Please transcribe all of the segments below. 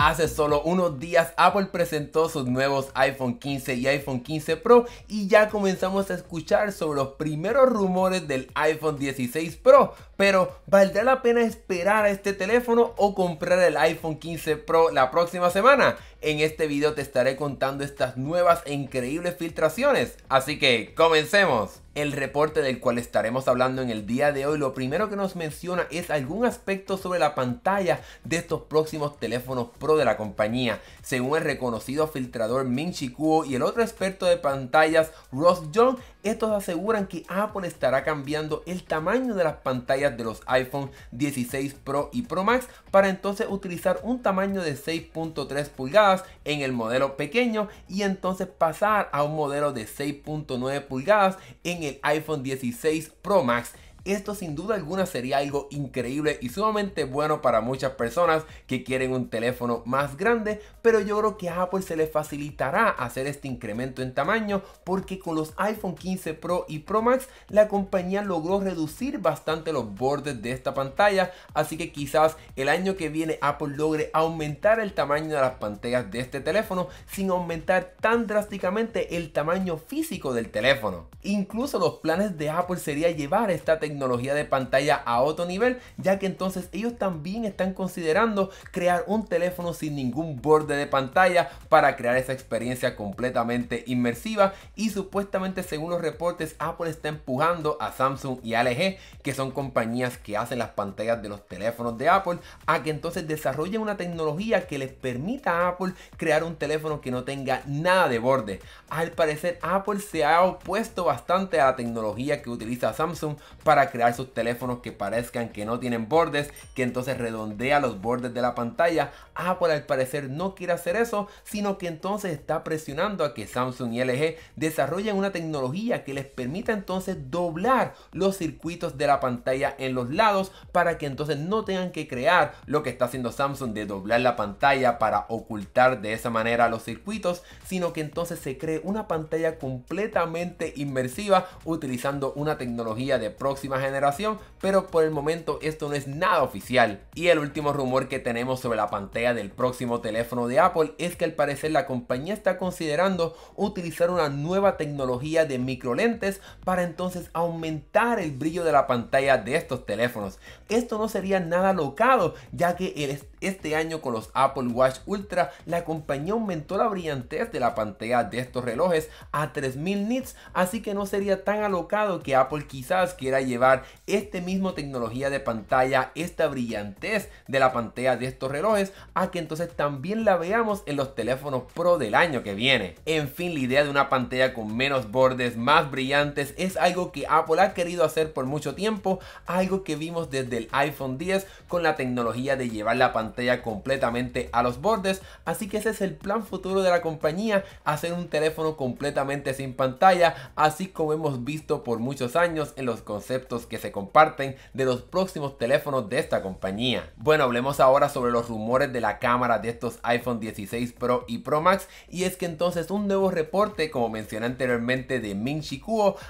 Hace solo unos días Apple presentó sus nuevos iPhone 15 y iPhone 15 Pro y ya comenzamos a escuchar sobre los primeros rumores del iPhone 16 Pro. Pero ¿valdrá la pena esperar a este teléfono o comprar el iPhone 15 Pro la próxima semana? En este video te estaré contando estas nuevas e increíbles filtraciones. Así que, comencemos. El reporte del cual estaremos hablando en el día de hoy, lo primero que nos menciona es algún aspecto sobre la pantalla de estos próximos teléfonos Pro de la compañía. Según el reconocido filtrador Min Kuo y el otro experto de pantallas Ross Young, estos aseguran que Apple estará cambiando el tamaño de las pantallas de los iPhone 16 Pro y Pro Max para entonces utilizar un tamaño de 6.3 pulgadas en el modelo pequeño y entonces pasar a un modelo de 6.9 pulgadas en el iPhone 16 Pro Max. Esto sin duda alguna sería algo increíble y sumamente bueno para muchas personas que quieren un teléfono más grande, pero yo creo que a Apple se le facilitará hacer este incremento en tamaño porque con los iPhone 15 Pro y Pro Max la compañía logró reducir bastante los bordes de esta pantalla, así que quizás el año que viene Apple logre aumentar el tamaño de las pantallas de este teléfono sin aumentar tan drásticamente el tamaño físico del teléfono. Incluso los planes de Apple sería llevar esta tecnología tecnología de pantalla a otro nivel, ya que entonces ellos también están considerando crear un teléfono sin ningún borde de pantalla para crear esa experiencia completamente inmersiva y supuestamente según los reportes Apple está empujando a Samsung y LG, que son compañías que hacen las pantallas de los teléfonos de Apple, a que entonces desarrollen una tecnología que les permita a Apple crear un teléfono que no tenga nada de borde. Al parecer Apple se ha opuesto bastante a la tecnología que utiliza Samsung para crear sus teléfonos que parezcan que no tienen bordes, que entonces redondea los bordes de la pantalla. Apple al parecer no quiere hacer eso, sino que entonces está presionando a que Samsung y LG desarrollen una tecnología que les permita entonces doblar los circuitos de la pantalla en los lados para que entonces no tengan que crear lo que está haciendo Samsung de doblar la pantalla para ocultar de esa manera los circuitos, sino que entonces se cree una pantalla completamente inmersiva utilizando una tecnología de próximo generación, pero por el momento esto no es nada oficial. Y el último rumor que tenemos sobre la pantalla del próximo teléfono de Apple es que al parecer la compañía está considerando utilizar una nueva tecnología de microlentes para entonces aumentar el brillo de la pantalla de estos teléfonos. Esto no sería nada locado, ya que este año con los Apple Watch Ultra la compañía aumentó la brillantez de la pantalla de estos relojes a 3000 nits, así que no sería tan alocado que Apple quizás quiera llevar este mismo tecnología de pantalla, esta brillantez de la pantalla de estos relojes, a que entonces también la veamos en los teléfonos Pro del año que viene. En fin, la idea de una pantalla con menos bordes, más brillantes, es algo que Apple ha querido hacer por mucho tiempo, algo que vimos desde el iPhone 10 con la tecnología de llevar la pantalla completamente a los bordes, así que ese es el plan futuro de la compañía, hacer un teléfono completamente sin pantalla, así como hemos visto por muchos años en los conceptos que se comparten de los próximos teléfonos de esta compañía. Bueno, hablemos ahora sobre los rumores de la cámara de estos iPhone 16 Pro y Pro Max y es que entonces un nuevo reporte, como mencioné anteriormente de Ming Chi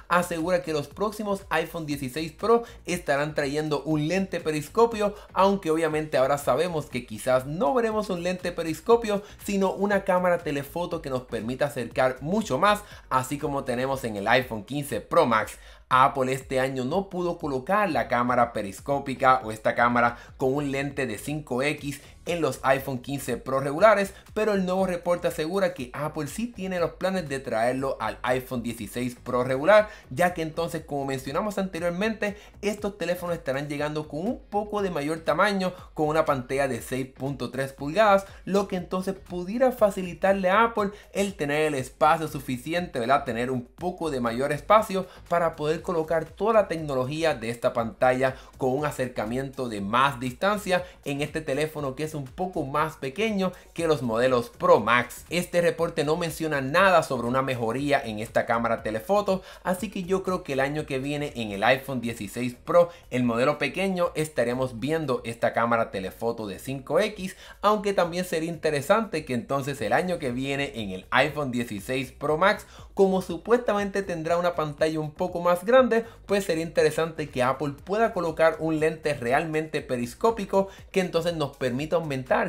asegura que los próximos iPhone 16 Pro estarán trayendo un lente periscopio, aunque obviamente ahora sabemos que quizás no veremos un lente periscopio, sino una cámara telefoto que nos permita acercar mucho más, así como tenemos en el iPhone 15 Pro Max. Apple este año no pudo colocar la cámara periscópica o esta cámara con un lente de 5X en los iPhone 15 Pro regulares, pero el nuevo reporte asegura que Apple sí tiene los planes de traerlo al iPhone 16 Pro regular, ya que entonces como mencionamos anteriormente, estos teléfonos estarán llegando con un poco de mayor tamaño, con una pantalla de 6.3 pulgadas, lo que entonces pudiera facilitarle a Apple el tener el espacio suficiente, ¿verdad? Tener un poco de mayor espacio para poder colocar toda la tecnología de esta pantalla con un acercamiento de más distancia en este teléfono que es un poco más pequeño que los modelos Pro Max. Este reporte no menciona nada sobre una mejoría en esta cámara telefoto, así que yo creo que el año que viene en el iPhone 16 Pro, el modelo pequeño, estaremos viendo esta cámara telefoto de 5X, aunque también sería interesante que entonces el año que viene en el iPhone 16 Pro Max, como supuestamente tendrá una pantalla un poco más grande, pues sería interesante que Apple pueda colocar un lente realmente periscópico que entonces nos permita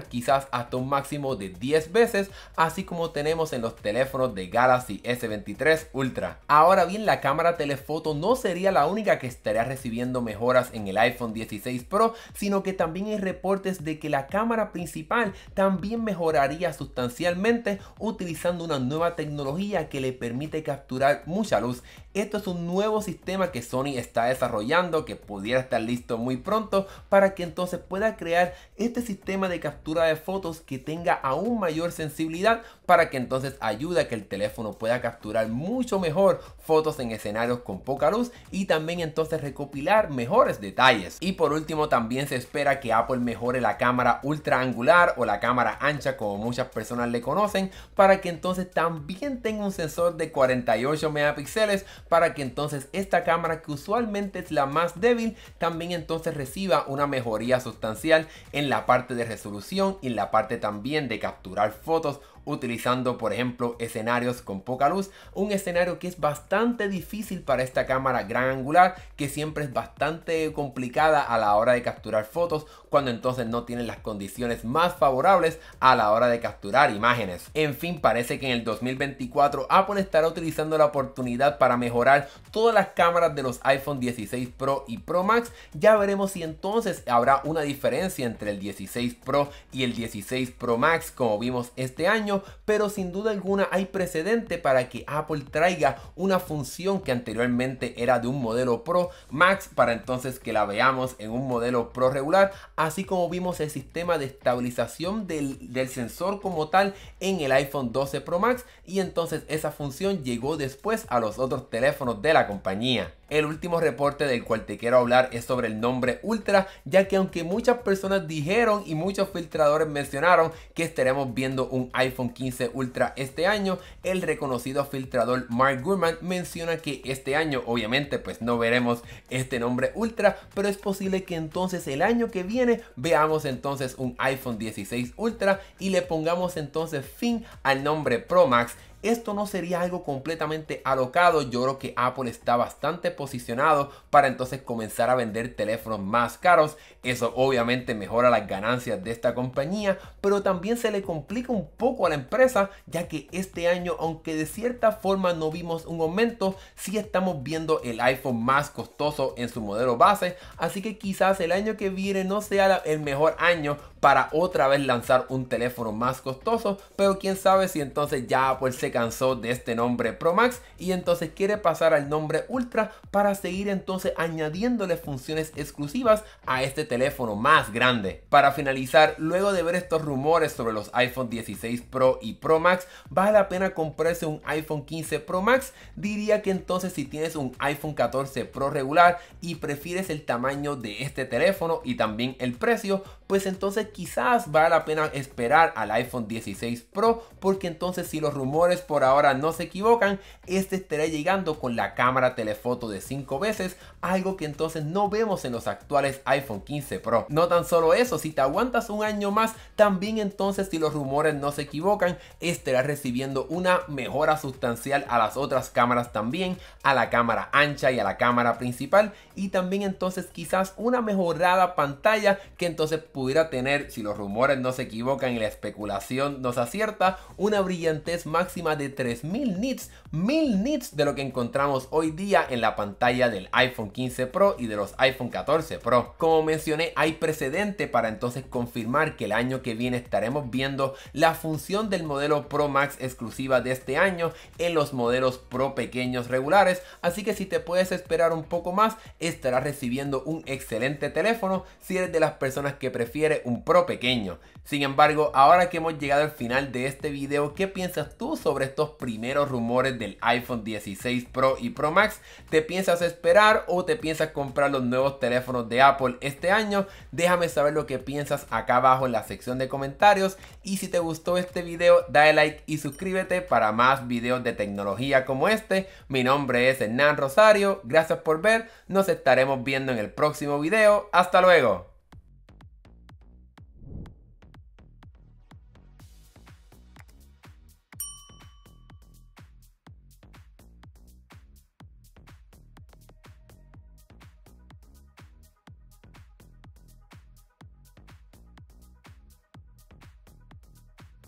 quizás hasta un máximo de 10 veces, así como tenemos en los teléfonos de Galaxy S23 Ultra. Ahora bien, la cámara telefoto no sería la única que estaría recibiendo mejoras en el iPhone 16 Pro, sino que también hay reportes de que la cámara principal también mejoraría sustancialmente utilizando una nueva tecnología que le permite capturar mucha luz. Esto es un nuevo sistema que Sony está desarrollando que pudiera estar listo muy pronto para que entonces pueda crear este sistema de captura de fotos que tenga aún mayor sensibilidad para que entonces ayude a que el teléfono pueda capturar mucho mejor fotos en escenarios con poca luz y también entonces recopilar mejores detalles. Y por último también se espera que Apple mejore la cámara ultra angular o la cámara ancha como muchas personas le conocen para que entonces también tenga un sensor de 48 megapíxeles para que entonces esta cámara que usualmente es la más débil también entonces reciba una mejoría sustancial en la parte de resolución y en la parte también de capturar fotos utilizando por ejemplo escenarios con poca luz, un escenario que es bastante difícil para esta cámara gran angular que siempre es bastante complicada a la hora de capturar fotos cuando entonces no tienen las condiciones más favorables a la hora de capturar imágenes. En fin, parece que en el 2024 Apple estará utilizando la oportunidad para mejorar todas las cámaras de los iPhone 16 Pro y Pro Max. Ya veremos si entonces habrá una diferencia entre el 16 Pro y el 16 Pro Max como vimos este año pero sin duda alguna hay precedente para que Apple traiga una función que anteriormente era de un modelo Pro Max para entonces que la veamos en un modelo Pro regular, así como vimos el sistema de estabilización del sensor como tal en el iPhone 12 Pro Max y entonces esa función llegó después a los otros teléfonos de la compañía. El último reporte del cual te quiero hablar es sobre el nombre Ultra, ya que aunque muchas personas dijeron y muchos filtradores mencionaron que estaremos viendo un iPhone 15 Ultra este año, el reconocido filtrador Mark Gurman menciona que este año obviamente pues no veremos este nombre Ultra, pero es posible que entonces el año que viene veamos entonces un iPhone 16 Ultra y le pongamos entonces fin al nombre Pro Max esto no sería algo completamente alocado. Yo creo que Apple está bastante posicionado para entonces comenzar a vender teléfonos más caros. Eso obviamente mejora las ganancias de esta compañía, pero también se le complica un poco a la empresa, ya que este año, aunque de cierta forma no vimos un aumento, sí estamos viendo el iPhone más costoso en su modelo base. Así que quizás el año que viene no sea el mejor año para otra vez lanzar un teléfono más costoso, pero quién sabe si entonces ya Apple se cansó de este nombre Pro Max y entonces quiere pasar al nombre Ultra para seguir entonces añadiéndole funciones exclusivas a este teléfono más grande. Para finalizar, luego de ver estos rumores sobre los iPhone 16 Pro y Pro Max, ¿vale la pena comprarse un iPhone 15 Pro Max? Diría que entonces si tienes un iPhone 14 Pro regular y prefieres el tamaño de este teléfono y también el precio, pues entonces quizás vale la pena esperar al iPhone 16 Pro porque entonces si los rumores por ahora no se equivocan, este estará llegando con la cámara telefoto de 5 veces, algo que entonces no vemos en los actuales iPhone 15 Pro. No tan solo eso, si te aguantas un año más, también entonces si los rumores no se equivocan, estará recibiendo una mejora sustancial a las otras cámaras también, a la cámara ancha y a la cámara principal y también entonces quizás una mejorada pantalla que entonces pudiera tener, si los rumores no se equivocan y la especulación nos acierta, una brillantez máxima de 3000 nits, 1000 nits de lo que encontramos hoy día en la pantalla del iPhone 15 Pro y de los iPhone 14 Pro. Como mencioné, hay precedente para entonces confirmar que el año que viene estaremos viendo la función del modelo Pro Max exclusiva de este año en los modelos Pro pequeños regulares, así que si te puedes esperar un poco más, estarás recibiendo un excelente teléfono si eres de las personas que prefiere un Pro pequeño. Sin embargo, ahora que hemos llegado al final de este video, ¿qué piensas tú sobre estos primeros rumores del iPhone 16 Pro y Pro Max? ¿Te piensas esperar o te piensas comprar los nuevos teléfonos de Apple este año? Déjame saber lo que piensas acá abajo en la sección de comentarios y si te gustó este video dale like y suscríbete para más videos de tecnología como este. Mi nombre es Hernán Rosario, gracias por ver, nos estaremos viendo en el próximo video, hasta luego.